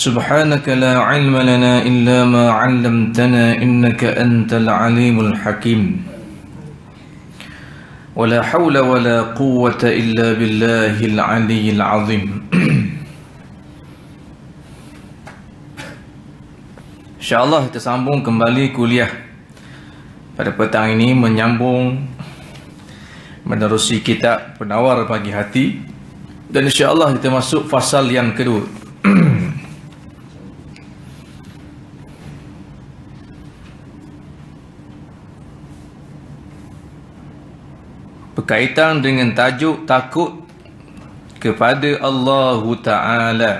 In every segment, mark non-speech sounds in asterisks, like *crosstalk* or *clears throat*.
سبحانك لا علم لنا إلا ما علمتنا إنك أنت العليم الحكيم ولا حول ولا قوة إلا بالله العلي العظيم InsyaAllah kita sambung kembali kuliah pada petang ini menyambung menerusi kitab penawar bagi hati dan insyaAllah kita masuk fasal yang kedua berkaitan dengan tajuk takut kepada Allah Ta'ala.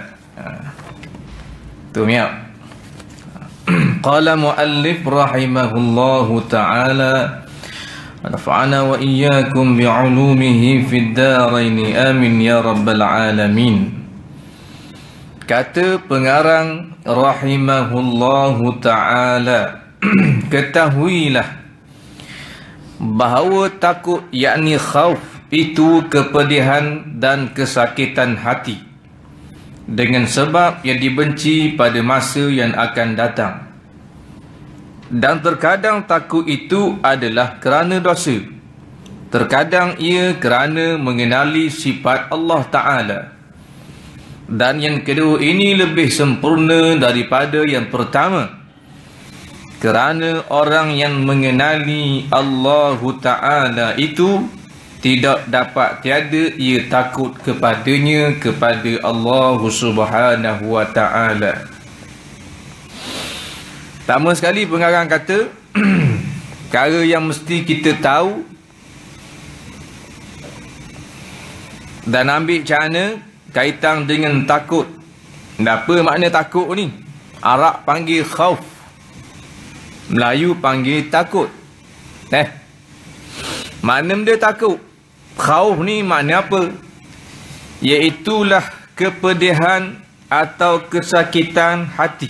Tu miap. قال مؤلف رحمه الله تعالى نفعنا وإياكم بعلومه في الدارين آمين يا رب العالمين kata pengarang rahimahullahu ta'ala *clears throat* ketahuilah bahawa takut yakni khauf itu kepedihan dan kesakitan hati dengan sebab yang dibenci pada masa yang akan datang dan terkadang takut itu adalah kerana dosa terkadang ia kerana mengenali sifat Allah Ta'ala dan yang kedua ini lebih sempurna daripada yang pertama. Kerana orang yang mengenali Allah Ta'ala itu tidak dapat tiada ia takut kepadanya kepada Allah Subhanahu Wa Ta'ala. Pertama sekali pengarang kata, cara *clears throat* yang mesti kita tahu dan ambil cara kaitan dengan takut. Dan apa makna takut ni? Arak panggil khauf. Melayu panggil takut. Eh. Mana dia takut. Khauf ni makna apa? Iaitulah kepedihan atau kesakitan hati.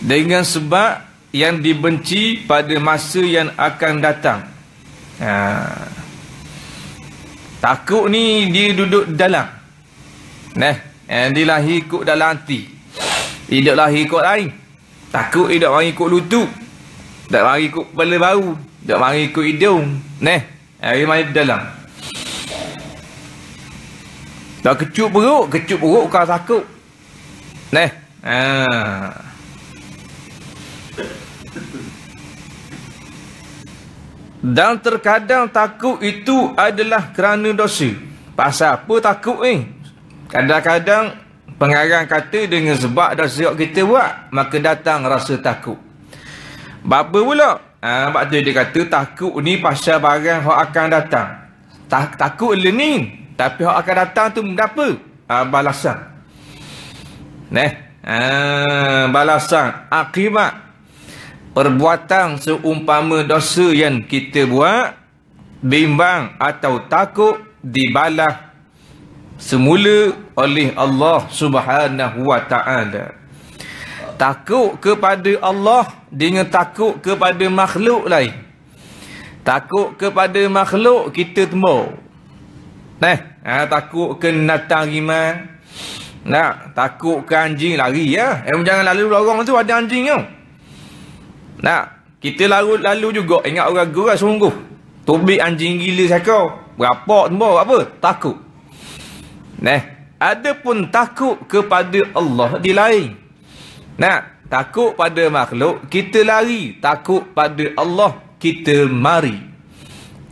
Dengan sebab yang dibenci pada masa yang akan datang. Ha. Takut ni dia duduk dalam. neh. eh, dia lahir ikut dalam hati. Tidak lari ikut lain. Takut tidak mari ikut lutut. tidak mari ikut kepala baru. Tak mari ikut hidung. Neh. Hari mari dalam. Tak kecup perut. Kecup perut kau takut. Neh. Ha. Dan terkadang takut itu adalah kerana dosa. Pasal apa takut ni? Eh? Kadang-kadang pengarang kata dengan sebab dah siap kita buat maka datang rasa takut Bapa pula ha, sebab tu dia kata takut ni pasal barang yang akan datang tak, takut le lah ni tapi yang akan datang tu apa ha, balasan Neh, ha, balasan akibat perbuatan seumpama dosa yang kita buat bimbang atau takut dibalas semula oleh Allah Subhanahu Wa Taala. Takut kepada Allah dengan takut kepada makhluk lain. Takut kepada makhluk kita temu. Nah, ha, takut ke natang giman. Nah, takut ke anjing lari ya. Eh jangan lalu lorong tu ada anjing tu. Nah, kita lalu lalu juga ingat orang gerak sungguh. Tobik anjing gila saya kau, Berapa tembok apa? Takut. Nah, ada pun takut kepada Allah di lain. Nah, takut pada makhluk, kita lari. Takut pada Allah, kita mari.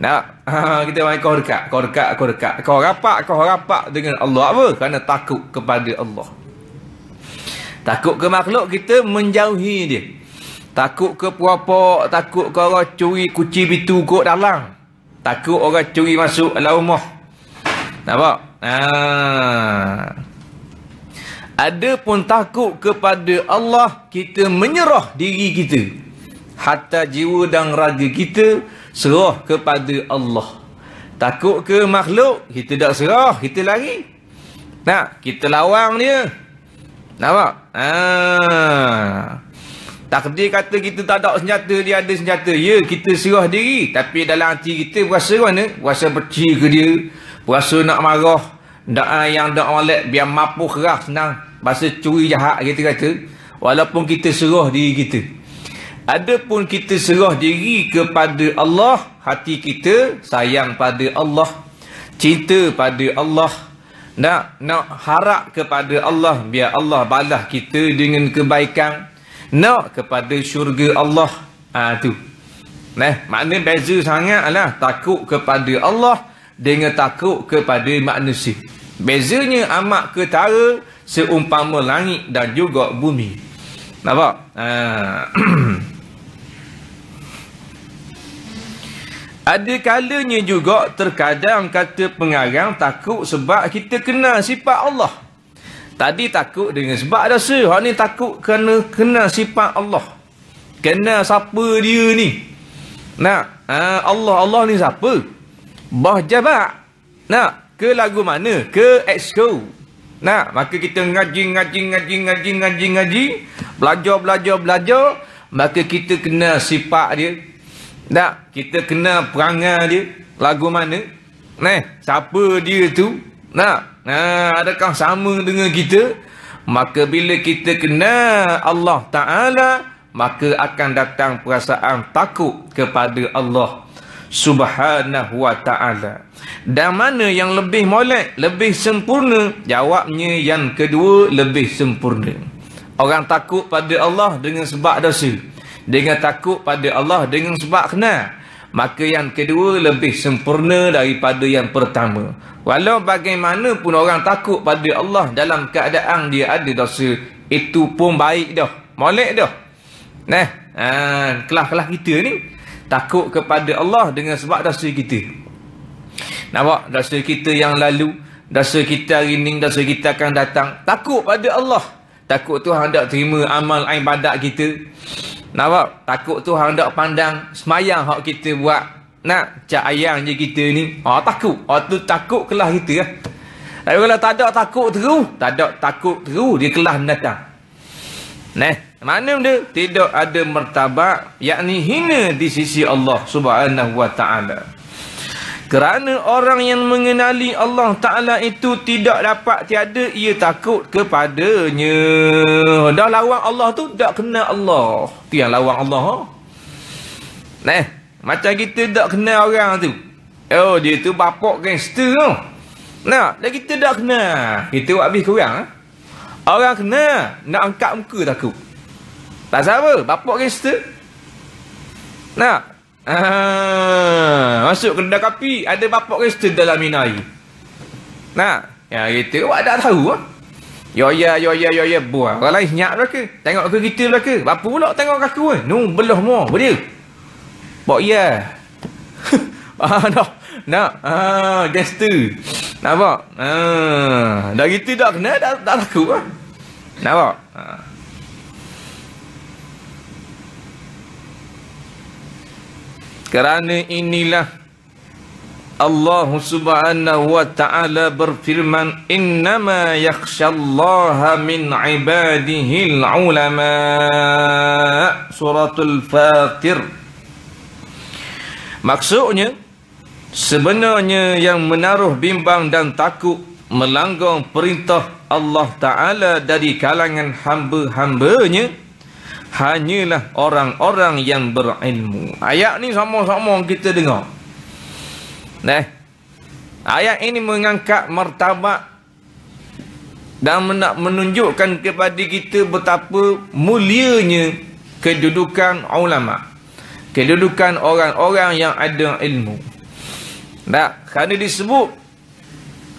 Nah, *laughs* ha, kita main kau dekat, kau dekat, kau dekat. Kau rapat, kau rapat dengan Allah. Apa? Kerana takut kepada Allah. Takut ke makhluk, kita menjauhi dia. Takut ke puapak, takut ke orang curi kucing bitu kot dalam. Takut orang curi masuk dalam rumah. Nampak? Ah. Ada pun takut kepada Allah kita menyerah diri kita. Hatta jiwa dan raga kita serah kepada Allah. Takut ke makhluk? Kita tak serah. Kita lari. Nak? Kita lawang dia. Nampak? Ah. Takdir kata kita tak ada senjata, dia ada senjata. Ya, kita serah diri. Tapi dalam hati kita berasa mana? Berasa percaya ke dia? Berasa nak marah. Doa ah, yang doa walek biar mampu keras senang. Bahasa curi jahat kita kata. Walaupun kita serah diri kita. Adapun kita serah diri kepada Allah. Hati kita sayang pada Allah. Cinta pada Allah. Nak nak harap kepada Allah. Biar Allah balas kita dengan kebaikan. Nak kepada syurga Allah. Ha, tu. Nah, makna beza sangat lah, Takut kepada Allah dengan takut kepada manusia. Bezanya amat ketara seumpama langit dan juga bumi. Nampak? Ha. *clears throat* Ada kalanya juga terkadang kata pengarang takut sebab kita kena sifat Allah. Tadi takut dengan sebab rasa. Hak ni takut kena kena sifat Allah. Kena siapa dia ni. Nak? Ha, Allah Allah ni siapa? Bah jabak. Nak? Ke lagu mana? Ke exco. Nak? Maka kita ngaji, ngaji, ngaji, ngaji, ngaji, ngaji. Belajar, belajar, belajar. Maka kita kena sifat dia. Nak? Kita kena perangai dia. Lagu mana? Nah, siapa dia tu? Nak? Nah, adakah sama dengan kita? Maka bila kita kena Allah Ta'ala, maka akan datang perasaan takut kepada Allah subhanahu wa ta'ala. Dan mana yang lebih molek, lebih sempurna? Jawabnya yang kedua, lebih sempurna. Orang takut pada Allah dengan sebab dosa. Dengan takut pada Allah dengan sebab kena. Maka yang kedua lebih sempurna daripada yang pertama. Walau bagaimanapun orang takut pada Allah dalam keadaan dia ada dosa, itu pun baik dah. Molek dah. Nah, ah, ha, kelah-kelah kita ni takut kepada Allah dengan sebab dasar kita. Nampak? dasar kita yang lalu, dasar kita hari ini, dasa kita akan datang. Takut pada Allah. Takut Tuhan hendak terima amal ibadat kita. Nampak? Takut Tuhan hendak pandang semayang hak kita buat. Nak cak ayang je kita ni. Ha, takut. Ha, tu takut kelah kita. Lah. Tapi kalau tak ada takut teru, tak ada takut teru, dia kelah datang. Nah. Mana benda? Tidak ada mertabak yakni hina di sisi Allah Subhanahu wa taala. Kerana orang yang mengenali Allah Ta'ala itu tidak dapat tiada, ia takut kepadanya. Dah lawan Allah tu, tak kenal Allah. Itu yang lawan Allah. Ha? Nah, macam kita tak kenal orang tu. Oh, dia tu bapak gangster tu. Ha? Nah, dan kita tak kenal. Kita buat habis kurang. Ha? Orang kenal, nak angkat muka takut. Tak apa, bapak gangster. Nah. Ah, masuk kedai kapi ada bapak gangster dalam minai. Nah, ya kita awak tak tahu ah. Yo ya yo ya yo ya buah. Orang lain nyak belaka. Tengok aku kita belaka. Bapak pula tengok aku eh. Nu belah mu. Berdia. Bok ya. *laughs* ah dah. Nak. Ah gangster. Nampak? Ah, dah kita dah kena dah tak takut ah. Nampak? Ah. kerana inilah Allah subhanahu wa ta'ala berfirman innama yakshallaha min ibadihil ulama suratul fatir maksudnya sebenarnya yang menaruh bimbang dan takut melanggar perintah Allah ta'ala dari kalangan hamba-hambanya hanyalah orang-orang yang berilmu. Ayat ni sama-sama kita dengar. Neh. Ayat ini mengangkat martabat dan nak menunjukkan kepada kita betapa mulianya kedudukan ulama. Kedudukan orang-orang yang ada ilmu. Nah, kerana disebut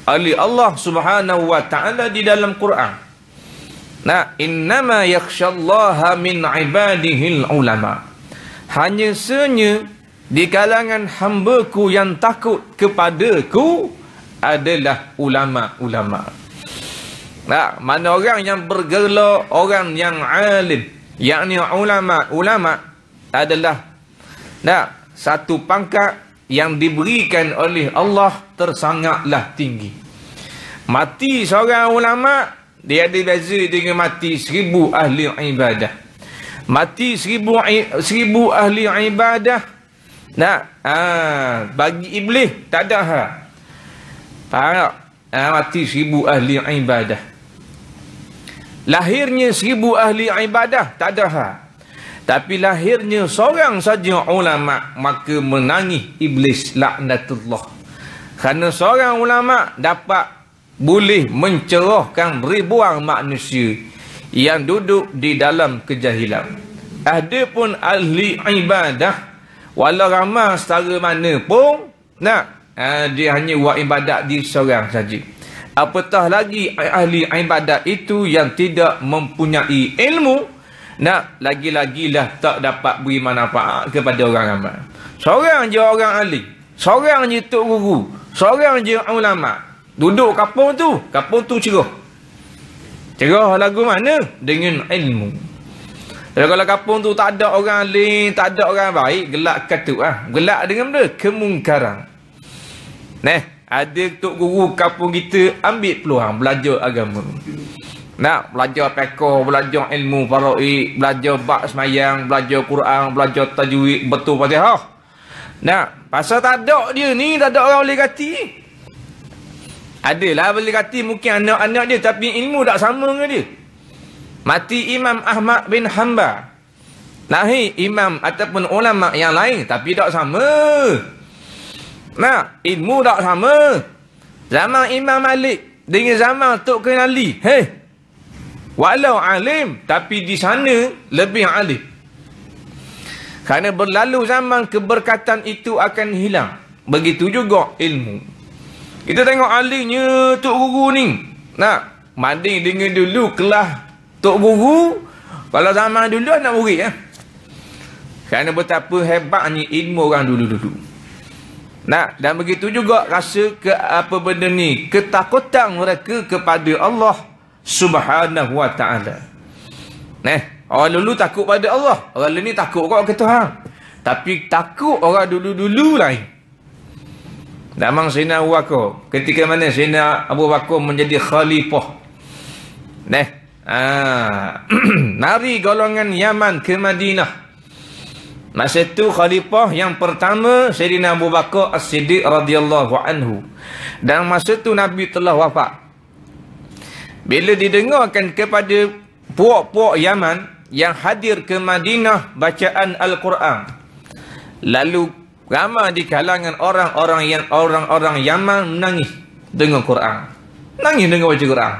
Ali Allah Subhanahu wa taala di dalam Quran. Nah, innama yakhshallaha min ibadihil ulama. Hanya senya di kalangan hamba-ku yang takut kepadaku adalah ulama-ulama. Nah, mana orang yang bergelar orang yang alim, yakni ulama-ulama adalah nah, satu pangkat yang diberikan oleh Allah tersangatlah tinggi. Mati seorang ulama' Dia ada dengan mati seribu ahli ibadah. Mati seribu, seribu ahli ibadah. Nak? ah bagi iblis, tak ada ha. Faham ha, Mati seribu ahli ibadah. Lahirnya seribu ahli ibadah, tak ada ha. Tapi lahirnya seorang saja ulama maka menangis iblis laknatullah. Kerana seorang ulama dapat boleh mencerahkan ribuan manusia yang duduk di dalam kejahilan. pun ahli ibadah, walau ramah secara mana pun, nak, uh, dia hanya buat ibadah di seorang saja. Apatah lagi ahli ibadah itu yang tidak mempunyai ilmu, nak lagi-lagilah tak dapat beri manfaat kepada orang ramai. Seorang je orang ahli, seorang je tok guru, seorang je ulama', Duduk kapung tu. Kapung tu ceroh. Ceroh lagu mana? Dengan ilmu. Jadi kalau kapung tu tak ada orang lain, tak ada orang baik, gelak katu. Ha? Gelak dengan benda? Kemungkaran. Nah, ada Tok Guru kapung kita ambil peluang belajar agama. Nak belajar pekoh, belajar ilmu faraid, belajar bak semayang, belajar Quran, belajar tajwid, betul fatihah. Nak, pasal tak ada dia ni, tak ada orang boleh kati. Adalah boleh kata mungkin anak-anak dia tapi ilmu tak sama dengan dia. Mati Imam Ahmad bin Hamba. Nahi imam ataupun ulama yang lain tapi tak sama. Nah, ilmu tak sama. Zaman Imam Malik dengan zaman Tok Ali, hey, walau alim tapi di sana lebih alim. Kerana berlalu zaman keberkatan itu akan hilang. Begitu juga ilmu. Kita tengok alinya Tok Guru ni. Nak? Manding dengan dulu kelah Tok Guru. Kalau zaman dulu anak murid ya. Eh? Kerana betapa hebatnya ilmu orang dulu-dulu. Nah, dan begitu juga rasa ke apa benda ni, ketakutan mereka kepada Allah Subhanahu Wa Taala. Nah, orang dulu takut pada Allah, orang dulu ni takut kepada Tuhan. Tapi takut orang dulu-dulu lain. -dulu Namang Sina Abu Bakar. Ketika mana Sina Abu Bakar menjadi khalifah. Neh. Ah. *clears throat* Nari golongan Yaman ke Madinah. Masa itu khalifah yang pertama Sayyidina Abu Bakar As-Siddiq radhiyallahu anhu. Dan masa itu Nabi telah wafat. Bila didengarkan kepada puak-puak Yaman yang hadir ke Madinah bacaan Al-Quran. Lalu ramai di kalangan orang-orang yang orang-orang Yaman menangis dengan Quran. Nangis dengan baca Quran.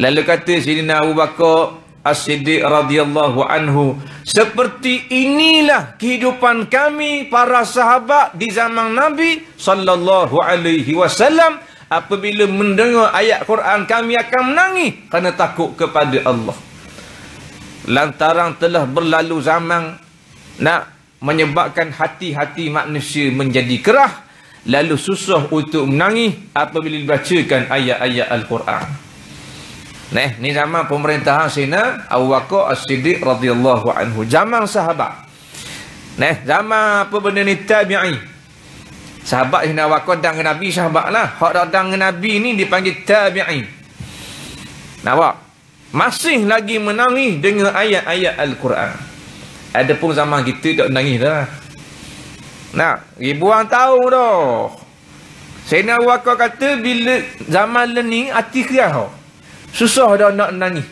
Lalu kata Sayyidina Abu Bakar As-Siddiq radhiyallahu anhu, seperti inilah kehidupan kami para sahabat di zaman Nabi sallallahu alaihi wasallam apabila mendengar ayat Quran kami akan menangis kerana takut kepada Allah. Lantaran telah berlalu zaman nak menyebabkan hati-hati manusia menjadi kerah lalu susah untuk menangis apabila dibacakan ayat-ayat al-Quran. Neh, ni zaman pemerintahan Sina Abu Bakar As-Siddiq radhiyallahu anhu, zaman sahabat. Neh, zaman apa benda ni tabi'i. Sahabat Sina Abu Bakar dan Nabi sahabatlah. Hak dah dan Nabi ni dipanggil tabi'i. Nampak? Masih lagi menangis dengan ayat-ayat al-Quran. Ada pun zaman kita tak nangis dah. Nah, ribuan tahun dah. Sayyidina Abu Bakar kata bila zaman leni hati kerah ho. Susah dah nak menangis.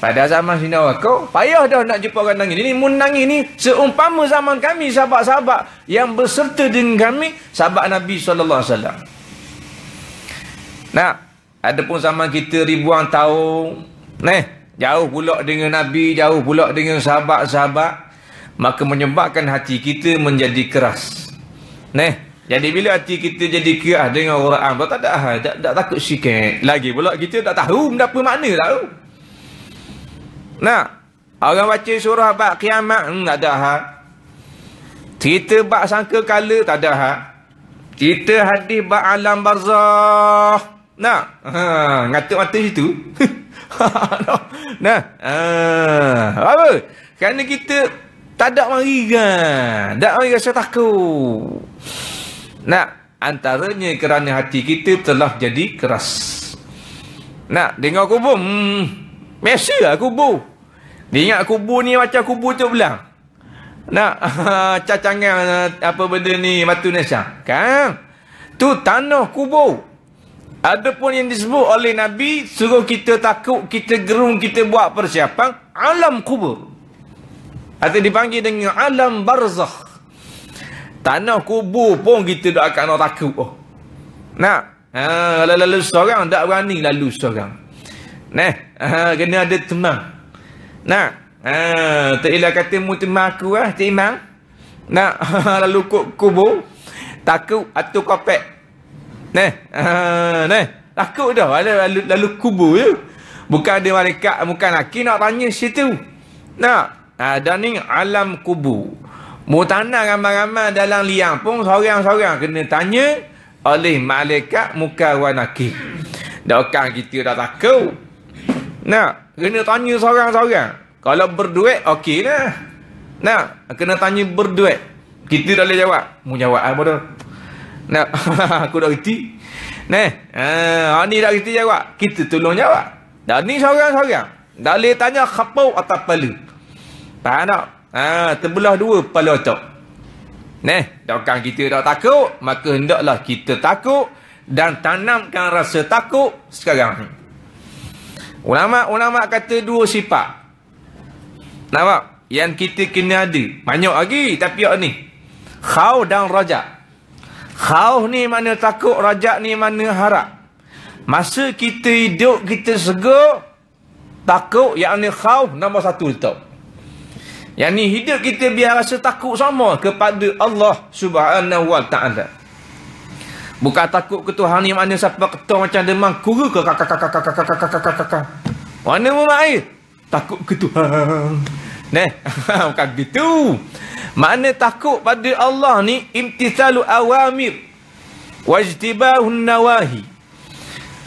Pada zaman Sayyidina Abu payah dah nak jumpa orang nangis. Ini mun nangis ni seumpama zaman kami sahabat-sahabat yang berserta dengan kami sahabat Nabi saw. alaihi wasallam. Nah, adapun zaman kita ribuan tahun, neh, jauh pula dengan Nabi, jauh pula dengan sahabat-sahabat maka menyebabkan hati kita menjadi keras. Neh, jadi bila hati kita jadi keras dengan orang Quran, tak ada hal, tak, tak takut sikit. Lagi pula kita tak tahu apa makna tahu. Nah, orang baca surah bab kiamat, hmm, tak ada hal. Cerita bab sangka kala, tak ada hal. Cerita hadis bab alam barzah. Nah, ha, ngatuk mata situ. *laughs* nah, ha, apa? Kerana kita tak ada mari kan tak mari rasa takut nak antaranya kerana hati kita telah jadi keras nak dengar kubur hmm, biasa lah kubur dia ingat kubur ni macam kubur tu belang nak *laughs* cacangan apa benda ni batu nesha kan tu tanah kubur Adapun yang disebut oleh Nabi suruh kita takut, kita gerung, kita buat persiapan alam kubur. Atau dipanggil dengan alam barzakh. Tanah kubur pun kita tak akan nak takut. Oh. Nak? Ha, kalau lalu seorang, tak berani lalu seorang. Nah, ha, kena ada teman. Nak? Ha, tak ialah kata mu teman aku lah, cik imam. Nak? *laughs* lalu kubur. Takut atau kopek. Nah, ha, nah. Takut dah, lalu, lalu, lalu kubur je. Bukan ada malaikat, bukan laki nak tanya situ. Nak? Ah dan ni alam Kubu, Mu tanah ramai-ramai dalam liang pun seorang-seorang kena tanya oleh malaikat mukawanaki. Dokang kita dah takut. Nah, kena tanya seorang-seorang. Kalau berduet okey lah. Nah, kena tanya berduet. Kita dah boleh jawab. Mu jawab apa dah? Nah, aku dah reti. Nah, ha ni dah kita jawab. Kita tolong jawab. Dan ni seorang-seorang. Dah boleh tanya khapau atau palu. Tak tak? Ha, terbelah dua kepala otak. Neh, dokang kita tak takut, maka hendaklah kita takut dan tanamkan rasa takut sekarang. ni. Ulama-ulama kata dua sifat. Nampak? Yang kita kena ada. Banyak lagi tapi yang ni. Khauf dan raja, Khauf ni mana takut, raja ni mana harap. Masa kita hidup, kita segar, takut yang ni khauf nombor satu tau. Yang ni hidup kita biar rasa takut sama kepada Allah subhanahu wa ta'ala. Bukan takut ke Tuhan ni mana siapa ketua macam demam kuru ke kakak kakak kakak kakak kakak kakak kakak. Mana pun air. Takut ke Tuhan. Ne? *laughs* Bukan begitu. Mana takut pada Allah ni imtithalu awamir. Wajtibahun nawahi.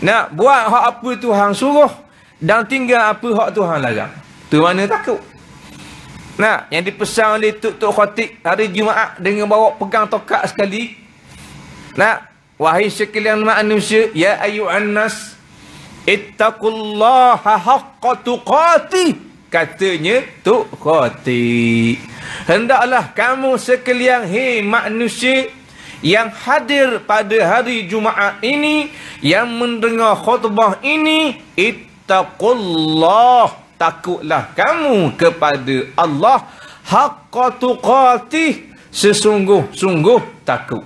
Nak buat hak apa Tuhan suruh. Dan tinggal apa hak Tuhan larang. Tu mana takut. Nah, yang dipesan oleh Tok Tok Khatib hari Jumaat dengan bawa pegang tokak sekali. Nah, wahai sekalian manusia, ya ayu annas ittaqullaha haqqa tuqatih katanya Tok Khatib. Hendaklah kamu sekalian hei manusia yang hadir pada hari Jumaat ini yang mendengar khutbah ini ittaqullaha takutlah kamu kepada Allah haqqatu qatih sesungguh-sungguh takut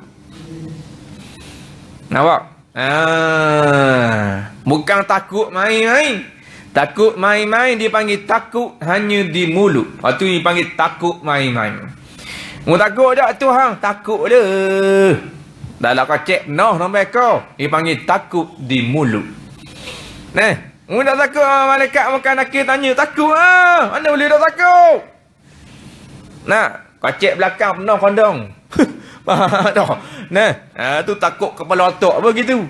nampak Ah, bukan takut main-main takut main-main dia panggil takut hanya di mulut lepas tu dia panggil takut main-main mu takut tak tu hang takut dia dah lah kau cek noh nombor kau dia panggil takut di mulut Nah, Mu dah takut ah malaikat makan nakil tanya takut ah. Mana boleh dah takut? Nah, kacik belakang penuh kondong. *laughs* nah, ah, tu takut kepala otak apa gitu.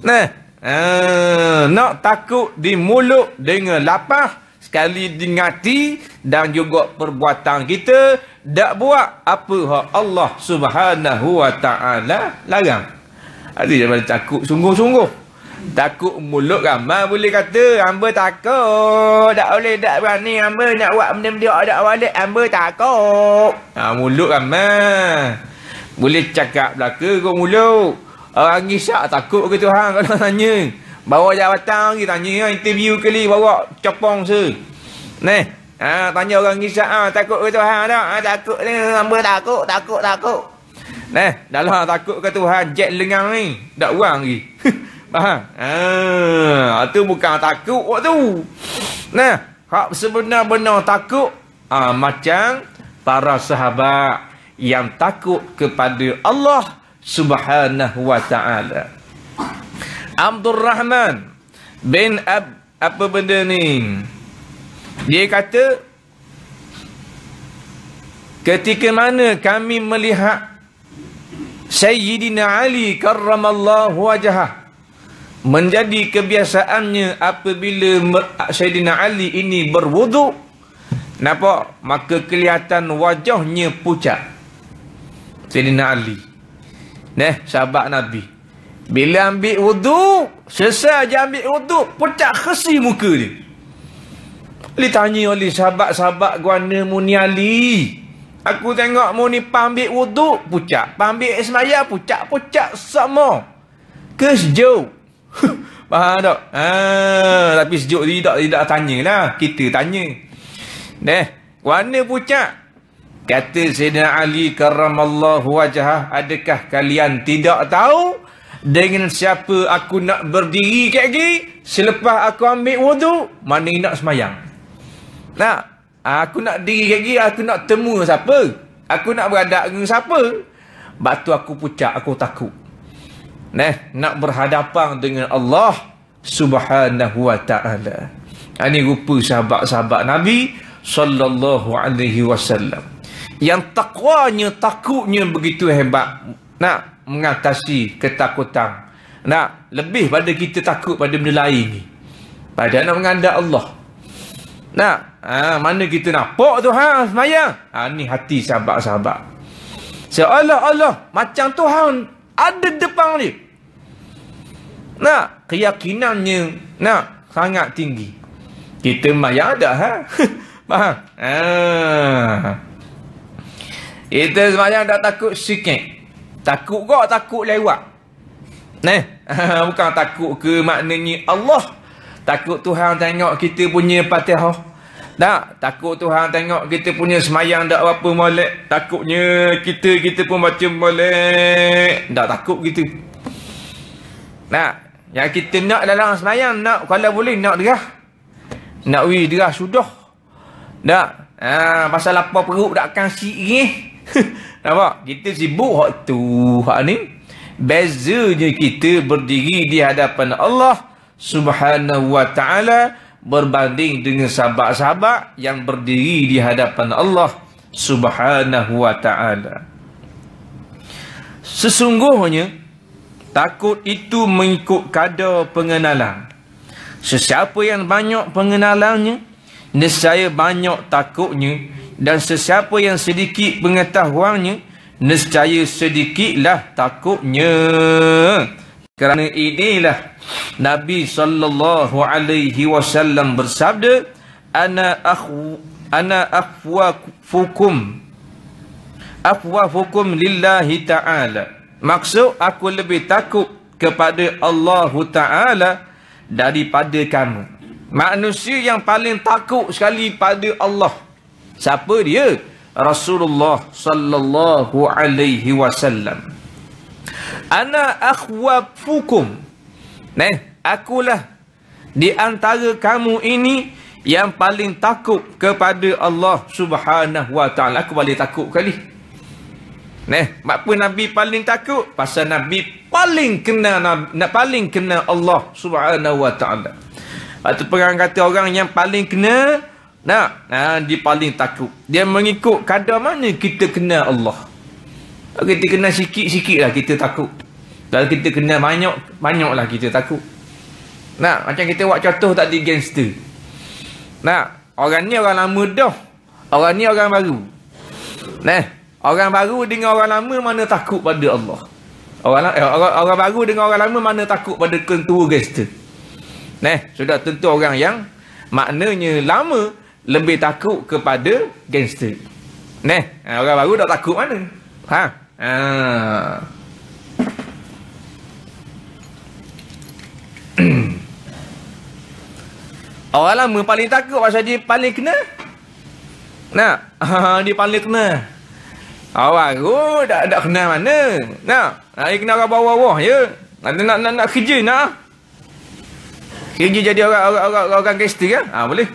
Nah, ah, nak takut di mulut dengan lapah sekali dingati dan juga perbuatan kita tak buat apa hak Allah Subhanahu Wa Taala larang. Ada yang takut sungguh-sungguh. Takut mulut ramai boleh kata hamba takut. Tak boleh tak berani hamba nak buat benda-benda ada walik hamba takut. Ha mulut ramai. Boleh cakap belaka kau mulut. Orang isyak takut ke Tuhan kalau *laughs* tanya. Bawa jawatan lagi tanya ha, interview kali bawa copong se. Ni. Ha tanya orang isyak ha, takut ke Tuhan tak? Ha, takut ni hamba takut takut takut. Nah, dalam takut ke Tuhan, jet lengang ni, tak uang lagi. *laughs* Faham? Ha, itu bukan takut waktu. Nah, hak sebenar-benar takut ha, macam para sahabat yang takut kepada Allah Subhanahu wa taala. Abdul Rahman bin Ab apa benda ni? Dia kata Ketika mana kami melihat Sayyidina Ali karramallahu wajhahu menjadi kebiasaannya apabila Sayyidina Ali ini berwudu, napa? maka kelihatan wajahnya pucat Sayyidina Ali neh sahabat Nabi bila ambil wudu selesai je ambil wuduk pucat khesi muka dia Ali tanya oleh sahabat-sahabat guana Muni Ali aku tengok Muni pambil wudu pucat pambil ismaya pucat-pucat semua kesjau. *laughs* Faham tak? Ha, tapi sejuk tidak, tidak tanya lah. Kita tanya. Eh, warna pucat? Kata Sayyidina Ali karamallahu wajah, adakah kalian tidak tahu dengan siapa aku nak berdiri kat lagi selepas aku ambil wudhu mana nak semayang? Nah, aku nak diri kat lagi, aku nak temu siapa? Aku nak beradak dengan siapa? Batu aku pucat, aku takut. Nah, nak berhadapan dengan Allah subhanahu wa ta'ala. Ini ha, rupa sahabat-sahabat Nabi sallallahu alaihi wasallam. Yang takwanya, takutnya begitu hebat. Nak mengatasi ketakutan. Nak lebih pada kita takut pada benda lain ni. Pada nak mengandak Allah. Nak, ha, mana kita nak pok tu ha, semayang. Ha, ni hati sahabat-sahabat. Seolah-olah, macam Tuhan ada depan dia. Nah, keyakinannya nah sangat tinggi. Kita mayat ada ha. *laughs* Faham? Ha. Itu semayang tak takut sikit. Takut kok takut lewat. Nah, *laughs* bukan takut ke maknanya Allah takut Tuhan tengok kita punya patihah. Tak, takut Tuhan tengok kita punya semayang tak apa molek. Takutnya kita kita pun baca molek. Tak takut gitu. Nak, yang kita nak dalam semayang nak kalau boleh nak derah. Nak wi derah sudah. Tak. Ha, pasal apa perut tak akan sirih. *laughs* Nampak? Kita sibuk hak tu, hak ni. Bezanya kita berdiri di hadapan Allah Subhanahu wa taala berbanding dengan sahabat-sahabat yang berdiri di hadapan Allah subhanahu wa ta'ala. Sesungguhnya, takut itu mengikut kadar pengenalan. Sesiapa yang banyak pengenalannya, nescaya banyak takutnya. Dan sesiapa yang sedikit pengetahuannya, nescaya sedikitlah Takutnya. Kerana inilah Nabi sallallahu alaihi wasallam bersabda, "Ana akhu ana afwakum." fukum lillahi ta'ala. Maksud aku lebih takut kepada Allah Taala daripada kamu. Manusia yang paling takut sekali pada Allah. Siapa dia? Rasulullah sallallahu alaihi wasallam. Ana akhwafukum. Nah, akulah di antara kamu ini yang paling takut kepada Allah Subhanahu Wa Taala. Aku paling takut kali. Nah, apa Nabi paling takut? Pasal Nabi paling kena nak paling kena Allah Subhanahu Wa Taala. Atau perang kata orang yang paling kena nak, nah, dia paling takut. Dia mengikut kadar mana kita kena Allah. Kita kena sikit-sikit lah kita takut. Kalau kita kena banyak, banyak lah kita takut. Nah, macam kita buat contoh tadi gangster. Nah, orang ni orang lama dah. Orang ni orang baru. Nah, orang baru dengan orang lama mana takut pada Allah. Orang, eh, orang, orang baru dengan orang lama mana takut pada kentua gangster. Nah, sudah tentu orang yang maknanya lama lebih takut kepada gangster. Nah, orang baru tak takut mana? Ha? อ่า ah. Awal lama paling takut pasal dia paling kena. Nak? Ah, dia paling kena. Awak, aku oh, tak, tak kena mana. Nak? Nak dia kena orang bawah-bawah je. Ya? Nak, nak, nak, nak kerja nak. Kerja jadi orang orang orang, orang, orang kester kan? Ha, ya? ah, boleh.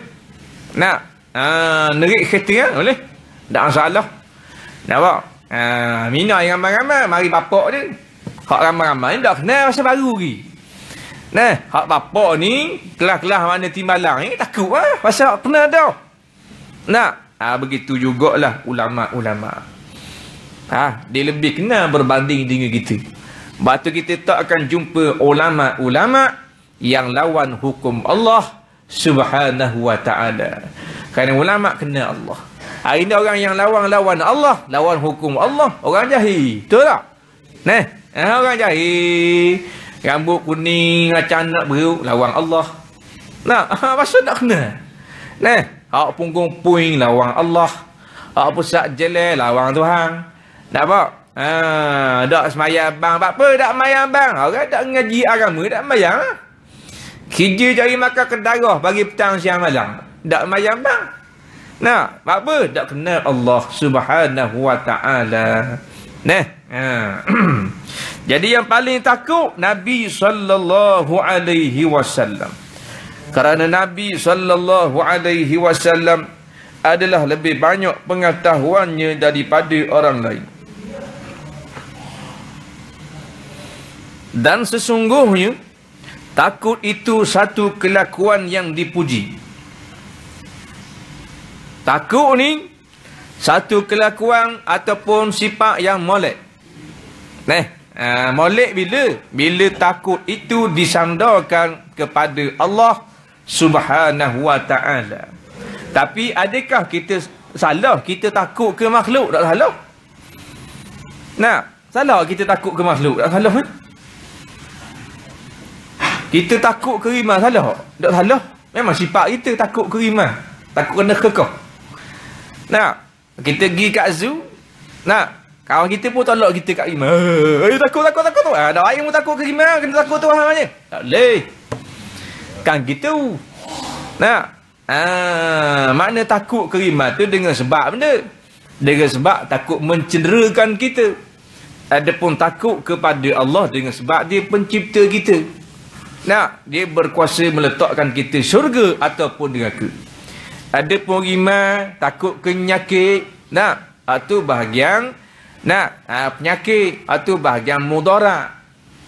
Nak? Ha, nerik kereta kan? Boleh. Tak salah. Nak apa? Ha, Mina yang ramai-ramai, mari bapak dia. Hak ramai-ramai ni dah kenal masa baru lagi. Nah, hak bapak ni, kelah-kelah mana timbalang ni, eh, takut lah. Ha? Pasal hak pernah dah. Nah, ha, begitu jugalah ulama-ulama. Ha, dia lebih kenal berbanding dengan kita. Batu kita tak akan jumpa ulama-ulama yang lawan hukum Allah subhanahu wa ta'ala. Kerana ulama kena Allah. Hari ni orang yang lawan lawan Allah, lawan hukum Allah, orang jahil. Betul tak? Neh, eh, orang jahil. Rambut kuning macam nak beruk lawan Allah. Nah, masa nak *laughs* ha, kena. Neh, hak punggung puing lawan Allah. Hak pusat jele, lawan Tuhan. Nak apa? Ha, dak semayang bang, apa dak semayang bang? Orang dak ngaji agama dak semayang. Ha? Kerja cari makan kedarah bagi petang siang malam. Dak semayang bang. Nah, apa? Tak kenal Allah Subhanahu Wa Taala. Nah. Ha. *clears throat* Jadi yang paling takut Nabi sallallahu alaihi wasallam. Kerana Nabi sallallahu alaihi wasallam adalah lebih banyak pengetahuannya daripada orang lain. Dan sesungguhnya takut itu satu kelakuan yang dipuji. Takut ni satu kelakuan ataupun sifat yang molek. Neh, uh, molek bila? Bila takut itu disandarkan kepada Allah Subhanahu Wa Taala. Tapi adakah kita salah kita takut ke makhluk? Tak salah. Nah, salah kita takut ke makhluk? Tak salah kan? Kita takut ke iman salah. Tak salah. Memang sifat kita takut ke iman. Takut kena kekok. Nak? Kita pergi kat zoo. Nak? Kawan kita pun tolak kita kat rimah. Eh, Ayu eh, takut takut takut tu. Ah, ada air pun takut ke rimah. Kena takut tu. Ah, mana? Tak boleh. Kan kita. Nak? Ah, mana takut ke rimah tu dengan sebab benda. Dengan sebab takut mencederakan kita. Ada pun takut kepada Allah dengan sebab dia pencipta kita. Nak? Dia berkuasa meletakkan kita syurga ataupun neraka ada pengiriman takut kenyakit nak atau bahagian nak ha, penyakit atau bahagian mudarat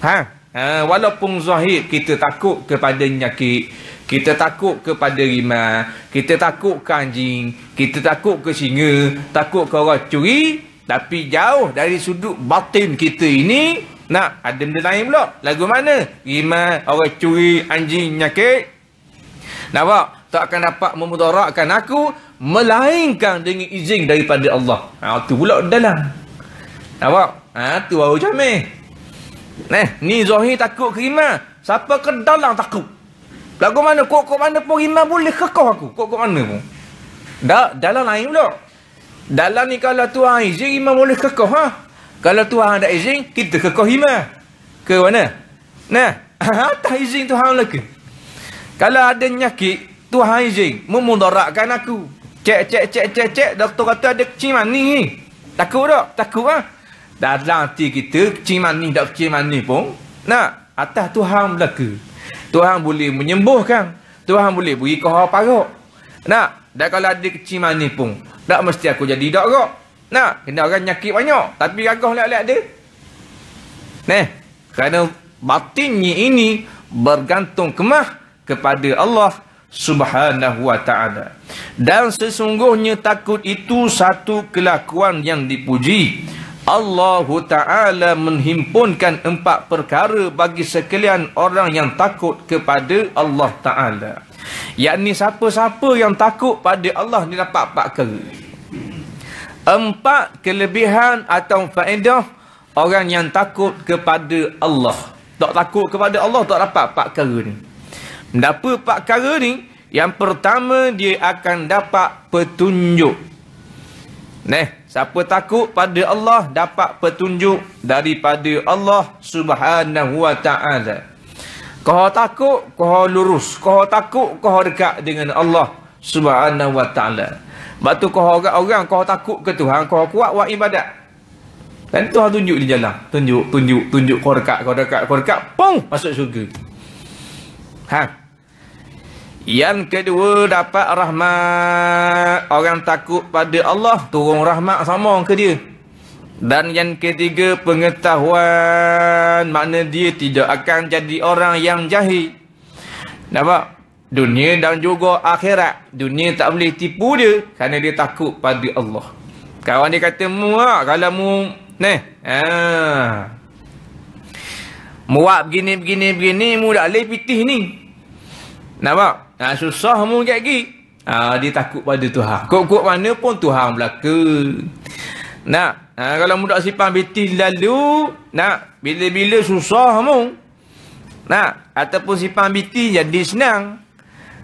ha? ha walaupun zahir kita takut kepada penyakit kita takut kepada rimah kita takut ke anjing kita takut ke singa takut ke orang curi tapi jauh dari sudut batin kita ini nak ada benda lain pula lagu mana rimah orang curi anjing penyakit nampak tak akan dapat memudaratkan aku melainkan dengan izin daripada Allah. Ha tu pula dalam. Nampak? Ha tu baru jamin. Neh, ni zahir takut kerima. Siapa ke dalam takut? Lagu mana kok-kok mana pun iman boleh kekau aku. Kok-kok mana pun. Dak dalam lain pula. Dalam ni kalau tuan izin iman boleh kekau ha. Kalau tuan ada izin kita kekau iman. Ke mana? Nah, *coughs* tak izin tuan lagi. Kalau ada nyakit, tu hai je memudaratkan aku cek cek cek cek cek doktor kata ada kecil mani ni takut tak takut ah ha? dalam hati kita kecil mani tak kecil mani pun nak atas tuhan belaka tuhan boleh menyembuhkan tuhan boleh bagi kau parok nak dan kalau ada kecil mani pun tak mesti aku jadi kok nak kena orang nyakit banyak tapi gagah lihat-lihat dia neh kerana batinnya ini bergantung kemah kepada Allah subhanahu wa ta'ala. Dan sesungguhnya takut itu satu kelakuan yang dipuji. Allah ta'ala menghimpunkan empat perkara bagi sekalian orang yang takut kepada Allah ta'ala. Yakni siapa-siapa yang takut pada Allah ni dapat empat perkara. Empat kelebihan atau faedah orang yang takut kepada Allah. Tak takut kepada Allah tak dapat empat perkara ni. Dapat empat perkara ni? Yang pertama dia akan dapat petunjuk. Neh, siapa takut pada Allah dapat petunjuk daripada Allah Subhanahu Wa Taala. Kau takut, kau lurus. Kau takut, kau dekat dengan Allah Subhanahu Wa Taala. Batu kau orang, orang kau takut ke Tuhan, kau kuat wa ibadat. Dan Tuhan tunjuk di jalan. Tunjuk, tunjuk, tunjuk kau dekat, kau dekat, kau dekat, pung masuk syurga. Ha, yang kedua dapat rahmat orang takut pada Allah turun rahmat sama ke dia. Dan yang ketiga pengetahuan makna dia tidak akan jadi orang yang jahil. Nampak? Dunia dan juga akhirat. Dunia tak boleh tipu dia kerana dia takut pada Allah. Kawan dia kata mu lah, kalau mu ni. Ha. Muat begini begini begini mu tak boleh pitih ni. Nampak? Ha, susah pun kat gi. Ha, dia takut pada Tuhan. Kok-kok mana pun Tuhan berlaku. Nak. Ha, kalau muda sipang betis lalu. Nak. Bila-bila susah mu. Nak. Ataupun sipang betis jadi senang.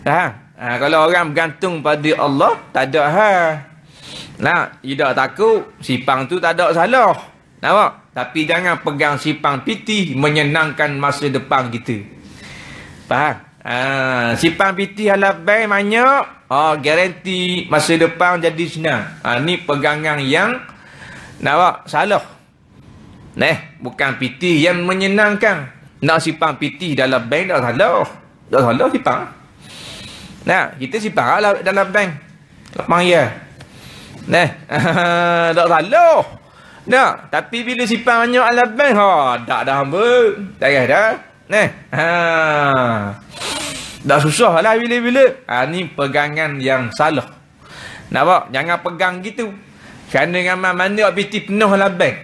Ha. ha kalau orang bergantung pada Allah. Tak ada ha. Nak. You takut. Sipang tu tak ada salah. Nampak? Tapi jangan pegang sipang piti menyenangkan masa depan kita. Faham? Ha, ah, simpan PT halal bank banyak. Ha, ah, garanti masa depan jadi senang. Ha, ni pegangan yang nak salah. Neh, bukan piti yang menyenangkan. Nak simpan PT dalam bank dah salah. Dah salah simpan. Nah, kita simpan lah dalam bank. Lepang ya. Neh, *laughs* dah salah. Nah, tapi bila simpan banyak dalam bank, ha, tak dah hamba. Tak dah. Ni. Ha. Dah susah lah bila-bila. Ha, ni pegangan yang salah. Nampak? Jangan pegang gitu. Kerana dengan mana-mana objektif penuh lah bank.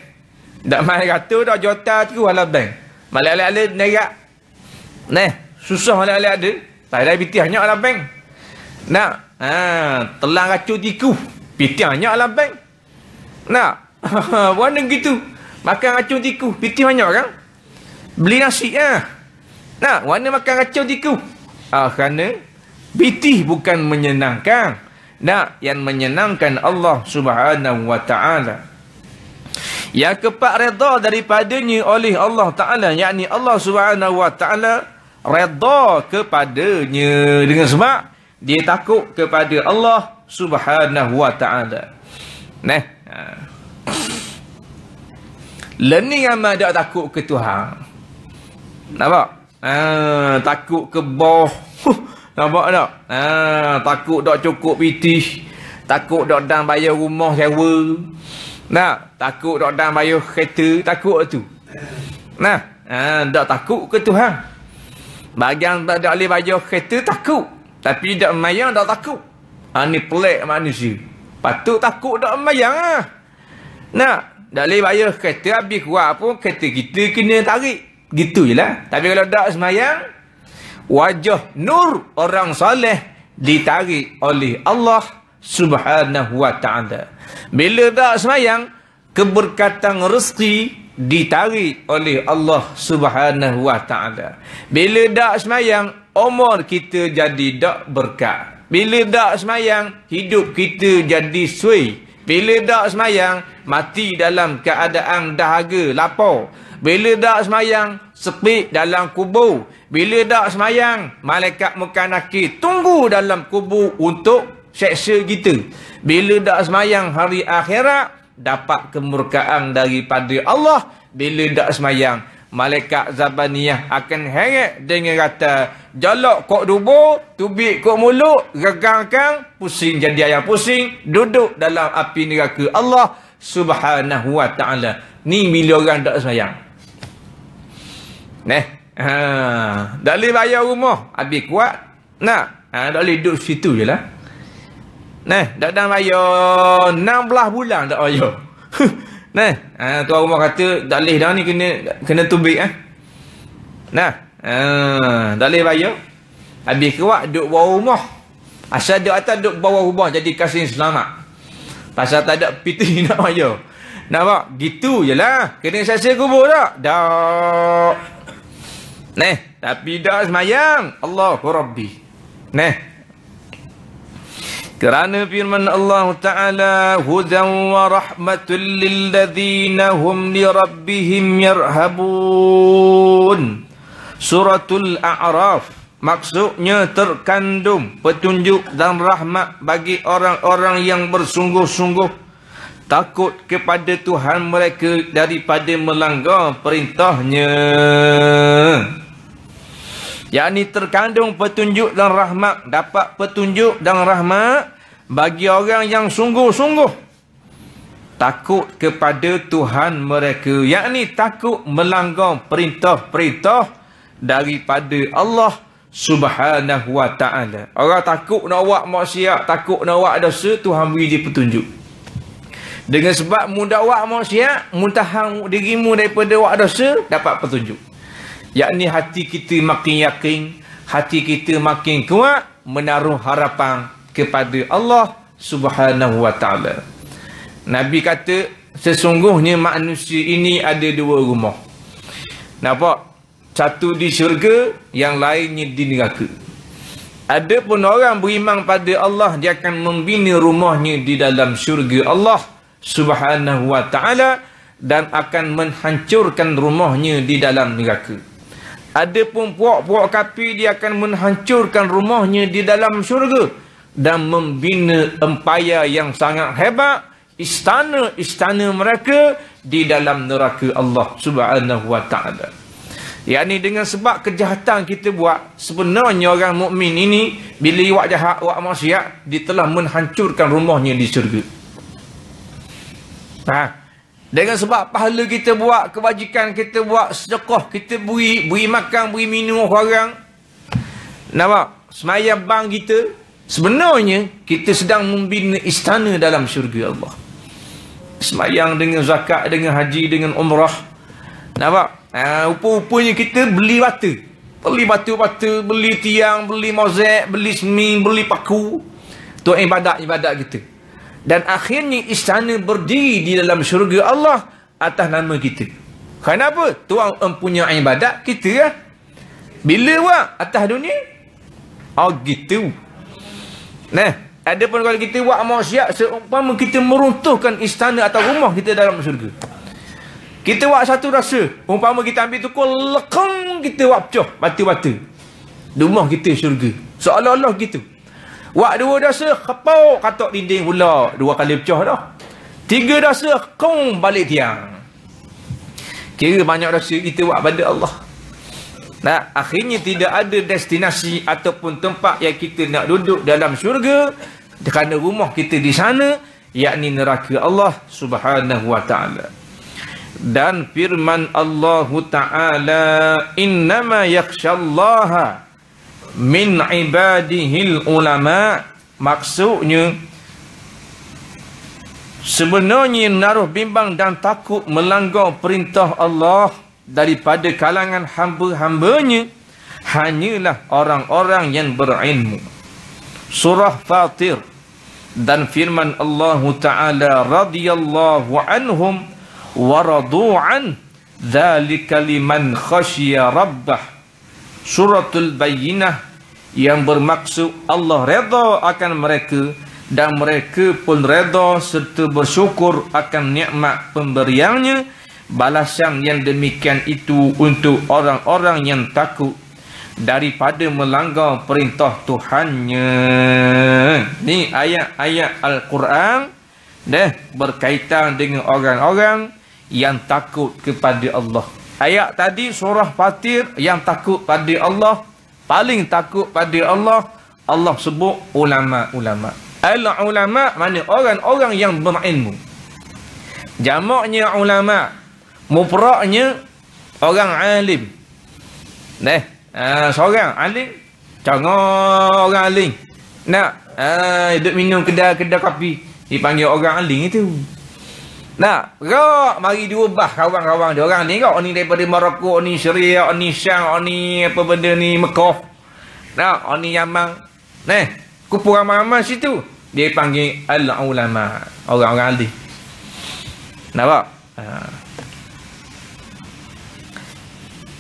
Tak main kata dah jota tu lah bank. Malik-alik-alik negak. Ni. Susah malik-alik ada. Tak ada objektif hanya lah bank. Nak? Ha. Telang racu tiku. Objektif hanya lah bank. Nak? *laughs* Mana gitu? Makan racun tiku. Piti banyak orang. Kan? beli nasi lah. Ya. Nak, mana makan kacau tiku? Ah, kerana bitih bukan menyenangkan. Nah, yang menyenangkan Allah subhanahu wa ta'ala. Yang keempat redha daripadanya oleh Allah ta'ala. Yang Allah subhanahu wa ta'ala redha kepadanya. Dengan sebab dia takut kepada Allah subhanahu wa ta'ala. Nah. Ah. lening lah amat dia takut ke Tuhan. Nampak? Ah, takut ke Huh, nampak tak? Ah, takut tak cukup PT. Takut tak dan bayar rumah sewa. Nah, takut tak dan bayar kereta, takut tu. Nah, ah, ha, tak takut ke Tuhan? Bagian tak ada boleh bayar kereta takut. Tapi tak mayang tak takut. Ah, ni pelik manusia. Patut takut tak mayang ah. Nah, tak boleh bayar kereta habis kuat pun kereta kita kena tarik. Gitu je lah. Tapi kalau tak semayang, wajah nur orang soleh ditarik oleh Allah subhanahu wa ta'ala. Bila tak semayang, keberkatan rezeki ditarik oleh Allah subhanahu wa ta'ala. Bila tak semayang, umur kita jadi tak berkat. Bila tak semayang, hidup kita jadi suai. Bila tak semayang, mati dalam keadaan dahaga, lapar. Bila dak semayang, sepi dalam kubur. Bila dak semayang, malaikat mukanaki tunggu dalam kubur untuk seksa kita. Bila dak semayang hari akhirat, dapat kemurkaan daripada Allah. Bila dak semayang, malaikat Zabaniyah akan heret dengan kata, jalak kok dubo, tubik kok mulut, regangkan, pusing jadi ayam pusing, duduk dalam api neraka Allah subhanahu wa ta'ala. Ni bila orang tak sayang. Nah, Ha, tak boleh bayar rumah habis kuat. Nah, ha, tak boleh duduk situ jelah. lah. Ne, tak dan bayar 16 bulan tak bayar. *laughs* ne, ha, tuan rumah kata tak boleh dah ni kena kena tubik eh. Nah, ha, tak boleh bayar. Habis kuat duduk bawah rumah. Asal duduk atas duduk bawah rumah jadi kasih selamat. Pasal tak ada piti *laughs* nak bayar. Nampak? Gitu je lah. Kena saksi kubur tak? Dah. Neh, tapi dah semayang. Allahu Rabbi. Neh. Kerana firman Allah Ta'ala Hudan wa rahmatul lillazina hum li rabbihim yarhabun. Suratul A'raf. Maksudnya terkandung petunjuk dan rahmat bagi orang-orang yang bersungguh-sungguh takut kepada Tuhan mereka daripada melanggar perintahnya yakni terkandung petunjuk dan rahmat dapat petunjuk dan rahmat bagi orang yang sungguh-sungguh takut kepada Tuhan mereka yakni takut melanggar perintah-perintah daripada Allah Subhanahu wa taala. Orang takut nak buat maksiat, takut nak buat dosa, Tuhan beri dia petunjuk. Dengan sebab mudah buat maksiat, muntahan dirimu daripada buat dosa, dapat petunjuk yakni hati kita makin yakin, hati kita makin kuat menaruh harapan kepada Allah Subhanahu wa taala. Nabi kata sesungguhnya manusia ini ada dua rumah. Nampak? Satu di syurga, yang lainnya di neraka. Ada pun orang beriman pada Allah, dia akan membina rumahnya di dalam syurga Allah Subhanahu wa taala dan akan menghancurkan rumahnya di dalam neraka. Ada pun puak-puak kapi dia akan menghancurkan rumahnya di dalam syurga. Dan membina empaya yang sangat hebat. Istana-istana mereka di dalam neraka Allah subhanahu wa ta'ala. Yang dengan sebab kejahatan kita buat, sebenarnya orang mukmin ini, bila iwak jahat, iwak maksiat, dia telah menghancurkan rumahnya di syurga. Haa. Dengan sebab pahala kita buat, kebajikan kita buat, sedekah kita beri, beri makan, beri minum orang. Nampak? Semayang bang kita, sebenarnya kita sedang membina istana dalam syurga Allah. Semayang dengan zakat, dengan haji, dengan umrah. Nampak? Ha, rupa-rupanya kita beli batu. Beli batu-batu, beli tiang, beli mozek, beli semin, beli paku. Itu ibadat-ibadat kita. Dan akhirnya istana berdiri di dalam syurga Allah atas nama kita. Kenapa? Tuan mempunyai ibadat kita lah. Bila buat atas dunia? Oh, gitu. Nah, ada pun kalau kita buat maksiat seumpama kita meruntuhkan istana atau rumah kita dalam syurga. Kita buat satu rasa. Umpama kita ambil tukul, lekong kita buat pecah batu-batu. Rumah kita syurga. Seolah-olah gitu. Wak dua dasa, kepau katok dinding pula. Dua kali pecah dah. Tiga dasa, kong balik tiang. Kira banyak dasa kita buat pada Allah. Nah, akhirnya tidak ada destinasi ataupun tempat yang kita nak duduk dalam syurga. Kerana rumah kita di sana, yakni neraka Allah subhanahu wa ta'ala. Dan firman Allah Ta'ala Innama yakshallaha min ibadihil ulama maksudnya sebenarnya naruh bimbang dan takut melanggar perintah Allah daripada kalangan hamba-hambanya hanyalah orang-orang yang berilmu surah fatir dan firman Allah taala radhiyallahu anhum waradu an dzalika liman khasyya rabbahu suratul bayyinah yang bermaksud Allah redha akan mereka dan mereka pun redha serta bersyukur akan nikmat pemberiannya balasan yang demikian itu untuk orang-orang yang takut daripada melanggar perintah Tuhannya ni ayat-ayat al-Quran deh berkaitan dengan orang-orang yang takut kepada Allah ayat tadi surah Fatir yang takut pada Allah paling takut pada Allah Allah sebut ulama-ulama. Al ulama mana orang-orang yang berilmu. Jamaknya ulama, mufraknya orang alim. Neh, ah uh, seorang alim, jangan orang alim. Nak ah ha, uh, duduk minum kedai-kedai kopi dipanggil orang alim itu. Nah, rok mari dua bah kawan-kawan dia orang ni rok ni daripada Maroko, ni Syria, ni Syam, ni apa benda ni Mekah. Nah, ni Yaman. Neh, kumpul ramai-ramai situ. Dia panggil al ulama, orang-orang ahli. Nampak? Ha.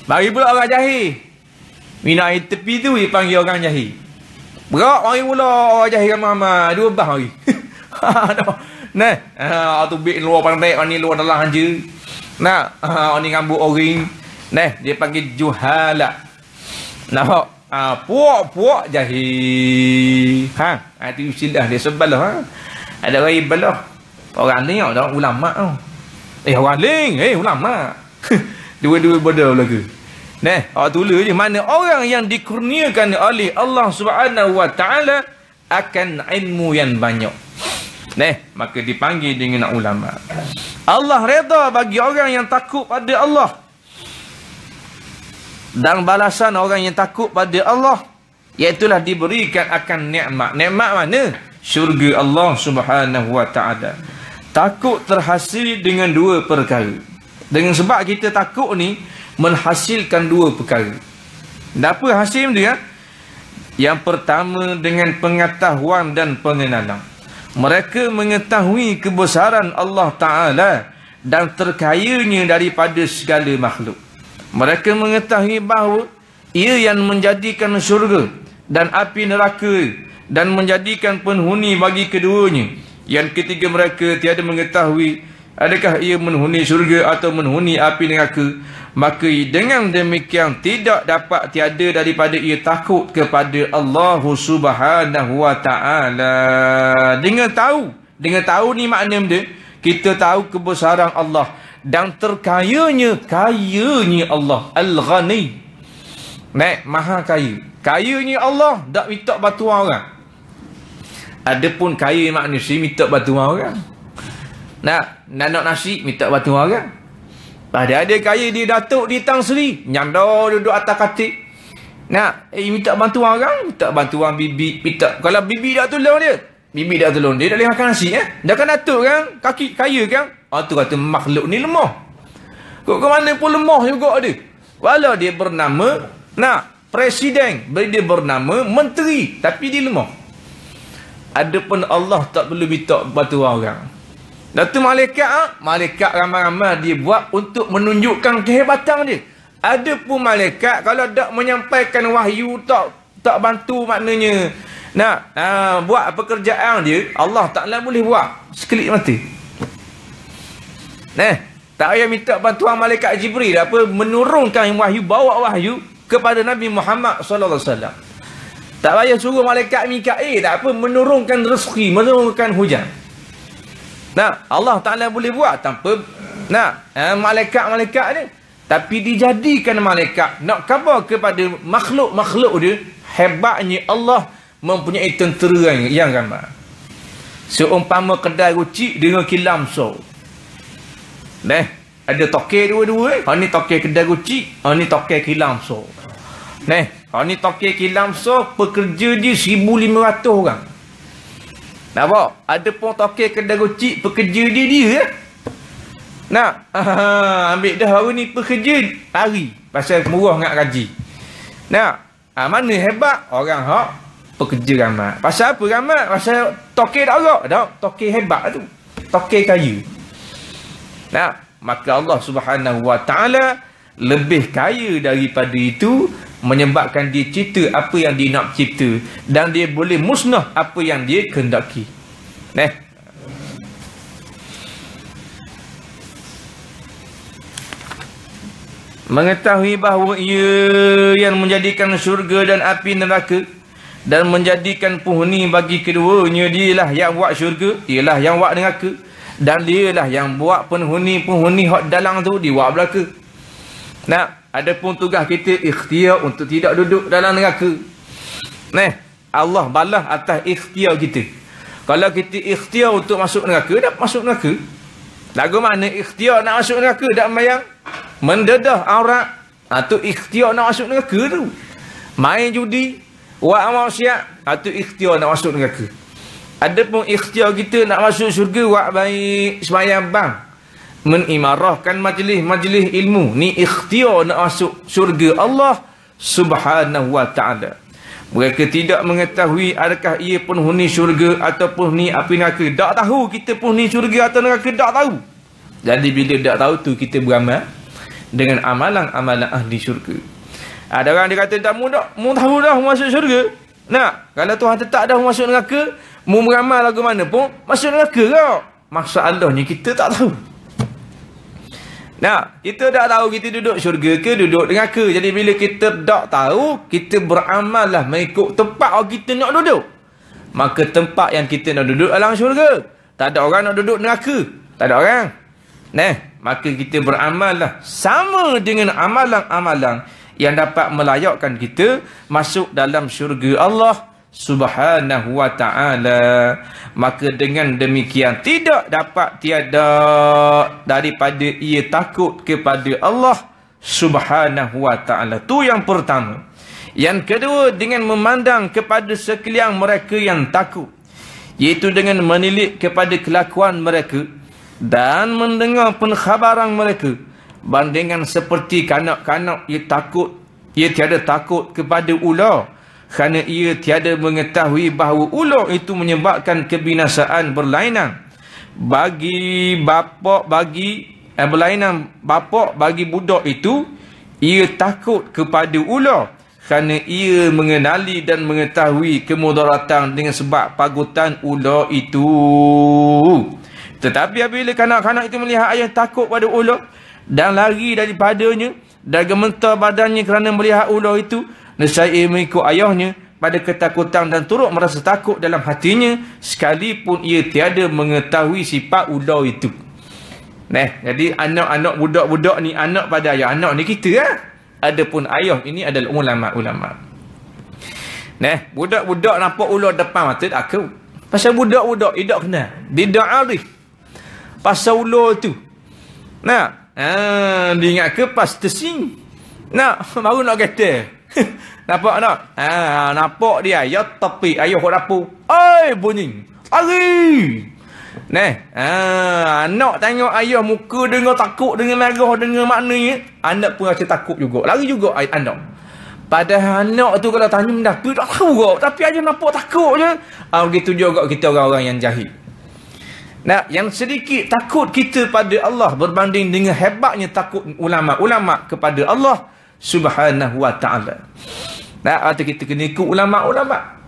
Mari pula orang jahil. Mina tepi tu dia panggil orang jahil. Berak mari pula orang jahil ramai-ramai, dua bah mari. *laughs* Ha, Nah, ha tu bik luar pandai, ani luar dalam aja. Nah, ah, ha ani ngambuk orang. Nah, dia panggil juhala. Nampak? Ah, ha, puak-puak jahi. Ha, itu silah dia sebelah. Ha? Ada orang ibalah. Orang ni orang ulama tau. Eh, orang ling. Eh, ulama. *laughs* Dua-dua bodoh lagi. Nah, awak ah, tulis lah je. Mana orang yang dikurniakan oleh Allah subhanahu wa ta'ala akan ilmu yang banyak. Neh, maka dipanggil dengan ulama. Allah reda bagi orang yang takut pada Allah. Dan balasan orang yang takut pada Allah iaitulah diberikan akan nikmat. Nikmat mana? Syurga Allah Subhanahu Wa Taala. Takut terhasil dengan dua perkara. Dengan sebab kita takut ni menghasilkan dua perkara. Dan apa hasil dia? Yang pertama dengan pengetahuan dan pengenalan. Mereka mengetahui kebesaran Allah Ta'ala dan terkayanya daripada segala makhluk. Mereka mengetahui bahawa ia yang menjadikan syurga dan api neraka dan menjadikan penghuni bagi keduanya. Yang ketiga mereka tiada mengetahui Adakah ia menghuni syurga atau menghuni api neraka? Maka dengan demikian tidak dapat tiada daripada ia takut kepada Allah Subhanahu Wa Taala. Dengan tahu, dengan tahu ni makna dia, kita tahu kebesaran Allah dan terkayanya kayanya Allah Al-Ghani. Nek maha kaya. Kayanya Allah tak minta batu orang. Adapun kaya manusia minta batu orang. Nak, nak nak nasi, minta batu orang. Ada ada kaya dia datuk di Tang Sri. Nyanda duduk atas katik. Nak, eh minta bantuan orang. Minta bantuan bibi. Minta, kalau bibi dah tolong dia. Bibi dah tolong dia. Dah boleh makan nasi. Eh? Dah kan datuk kan? Kaki kaya kan? Oh, tu kata makhluk ni lemah. Kok ke mana pun lemah juga dia. Walau dia bernama, nak, presiden. Dia bernama menteri. Tapi dia lemah. Adapun Allah tak perlu minta bantuan orang. Datu malaikat ah, malaikat ramai-ramai dia buat untuk menunjukkan kehebatan dia. Ada pun malaikat kalau tak menyampaikan wahyu tak tak bantu maknanya. Nah, ha, uh, buat pekerjaan dia Allah Taala boleh buat sekelip mati. Nah, tak payah minta bantuan malaikat Jibril apa menurunkan wahyu bawa wahyu kepada Nabi Muhammad sallallahu alaihi wasallam. Tak payah suruh malaikat Mikail eh, tak apa menurunkan rezeki, menurunkan hujan. Nah, Allah Taala boleh buat tanpa nah, eh, malaikat-malaikat ni. Tapi dijadikan malaikat nak khabar kepada makhluk-makhluk dia hebatnya Allah mempunyai tentera yang yang ramai. Seumpama kedai guci dengan kilam so. Neh, ada toke dua-dua. Ha ni toke kedai guci, ha ni toke kilam so. Neh, ha ni toke kilam so pekerja dia 1500 orang. Nampak? Ada pun tokeh kedai gocik pekerja dia dia ya? Nak? Ha, ambil dah hari ni pekerja hari pasal murah ngak kaji. Nak? Ha, mana hebat orang hak pekerja ramai. Pasal apa ramai? Pasal tokeh tak rok. Tak? Tokeh hebat tu. Tokeh kayu. Nak? Maka Allah subhanahu wa ta'ala lebih kaya daripada itu menyebabkan dia cipta apa yang dia nak cipta dan dia boleh musnah apa yang dia kendaki neh mengetahui bahawa ia yang menjadikan syurga dan api neraka dan menjadikan penghuni bagi keduanya dialah yang buat syurga ialah yang buat neraka dan dialah yang buat penghuni-penghuni hot dalang tu di buat belaka Nah, ada pun tugas kita ikhtiar untuk tidak duduk dalam neraka. Nah, Allah balas atas ikhtiar kita. Kalau kita ikhtiar untuk masuk neraka, dah masuk neraka. Lagu mana ikhtiar nak masuk neraka, dah mayang. Mendedah aurat. Itu ha, ikhtiar nak masuk neraka tu. Main judi. Wa'am mausyak. Itu ha, ikhtiar nak masuk neraka. Ada pun ikhtiar kita nak masuk syurga, wa'am baik, semayang bang menimarahkan majlis-majlis ilmu ni ikhtiar nak masuk syurga Allah subhanahu wa ta'ala mereka tidak mengetahui adakah ia pun huni syurga ataupun huni api neraka tak tahu kita pun huni syurga atau neraka tak tahu jadi bila tak tahu tu kita beramal dengan amalan-amalan ahli syurga ada orang dia kata tak mudah mu tahu dah masuk syurga nak kalau Tuhan tetap dah masuk neraka mu beramal lagu mana pun masuk neraka kau masalahnya kita tak tahu Nah, kita dah tahu kita duduk syurga ke duduk dengan ke. Jadi bila kita dah tahu, kita beramal lah mengikut tempat orang kita nak duduk. Maka tempat yang kita nak duduk adalah syurga. Tak ada orang nak duduk dengan neraka. Tak ada orang. Nah, maka kita beramal lah sama dengan amalan-amalan yang dapat melayakkan kita masuk dalam syurga Allah subhanahu wa ta'ala maka dengan demikian tidak dapat tiada daripada ia takut kepada Allah subhanahu wa ta'ala tu yang pertama yang kedua dengan memandang kepada sekalian mereka yang takut iaitu dengan menilik kepada kelakuan mereka dan mendengar penkhabaran mereka bandingan seperti kanak-kanak ia takut ia tiada takut kepada ular kerana ia tiada mengetahui bahawa ular itu menyebabkan kebinasaan berlainan bagi bapak bagi eh, berlainan bapak bagi budak itu ia takut kepada ular kerana ia mengenali dan mengetahui kemudaratan dengan sebab pagutan ular itu tetapi apabila kanak-kanak itu melihat ayah takut pada ular dan lari daripadanya dan gemetar badannya kerana melihat ular itu Nescaya ia mengikut ayahnya pada ketakutan dan turut merasa takut dalam hatinya sekalipun ia tiada mengetahui sifat udau itu. Nah, jadi anak-anak budak-budak ni anak pada ayah. Anak ni kita lah. pun ayah ini adalah ulama-ulama. Nah, budak-budak nampak ular depan mata aku. Pasal budak-budak tidak kenal. Dia tak arif. Pasal ular tu. Nah, ha, dia ke pas tersing. Nah, *laughs* baru nak kata. *laughs* nampak tak? Ha, nampak dia. Ya tepi. Ayuh, kau dapu. Oi, bunyi. Ari! Ne, ha, anak tengok ayah muka dengar takut dengan marah dengan makna ni, anak pun rasa takut juga. Lari juga ay, anak. Padahal anak tu kalau tanya dah tu tak tahu kok, tapi ayah nampak takut je. Ah ha, begitu juga kita orang-orang yang jahil. Nah, yang sedikit takut kita pada Allah berbanding dengan hebatnya takut ulama-ulama kepada Allah subhanahu wa ta'ala. Nah, atau kita kena ikut ulama-ulama.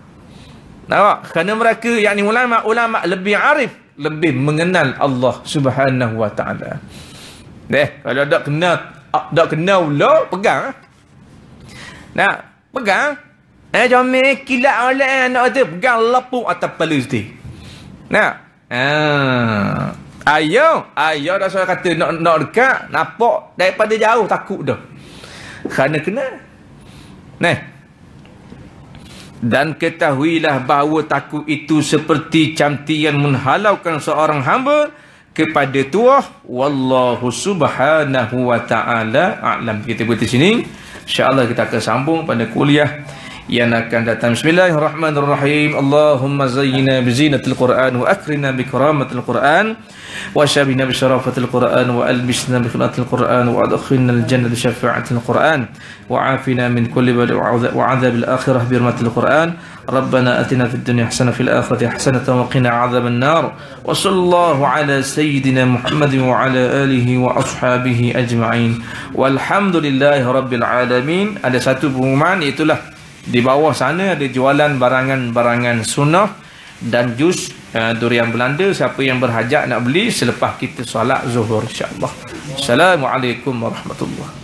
Nampak? Kerana mereka, yakni ulama-ulama lebih arif, lebih mengenal Allah subhanahu wa ta'ala. Eh, kalau tak kenal, tak kenal lo pegang. Ah. Nah, pegang. Eh, jom kilat oleh anak tu, pegang lapu atas pala tu. Nah, Ayo, ah. ayo dah saya kata nak nak dekat, nampak daripada jauh takut dah kerana kenal. Nah. Dan ketahuilah bahawa takut itu seperti camtian menghalaukan seorang hamba kepada tuah. Wallahu subhanahu wa ta'ala a'lam. Kita di sini. InsyaAllah kita akan sambung pada kuliah. yang akan datang. Bismillahirrahmanirrahim. Allahumma zayyina bi zinatil Qur'an wa akrina bi karamatil Qur'an wa syabina bi syarafatil Qur'an wa albisna bi khulatil Qur'an wa adkhilna al jannah bi syafa'atil Qur'an wa afina min kulli bali wa adzabil akhirah bi rahmatil Qur'an. ربنا أتنا في الدنيا حسنة في الآخرة حسنة وقنا عذاب النار وصلى الله على سيدنا محمد وعلى آله وأصحابه أجمعين والحمد لله رب العالمين ada satu pengumuman itulah Di bawah sana ada jualan barangan-barangan sunnah dan jus uh, durian Belanda. Siapa yang berhajat nak beli selepas kita solat zuhur insyaAllah. Assalamualaikum warahmatullahi wabarakatuh.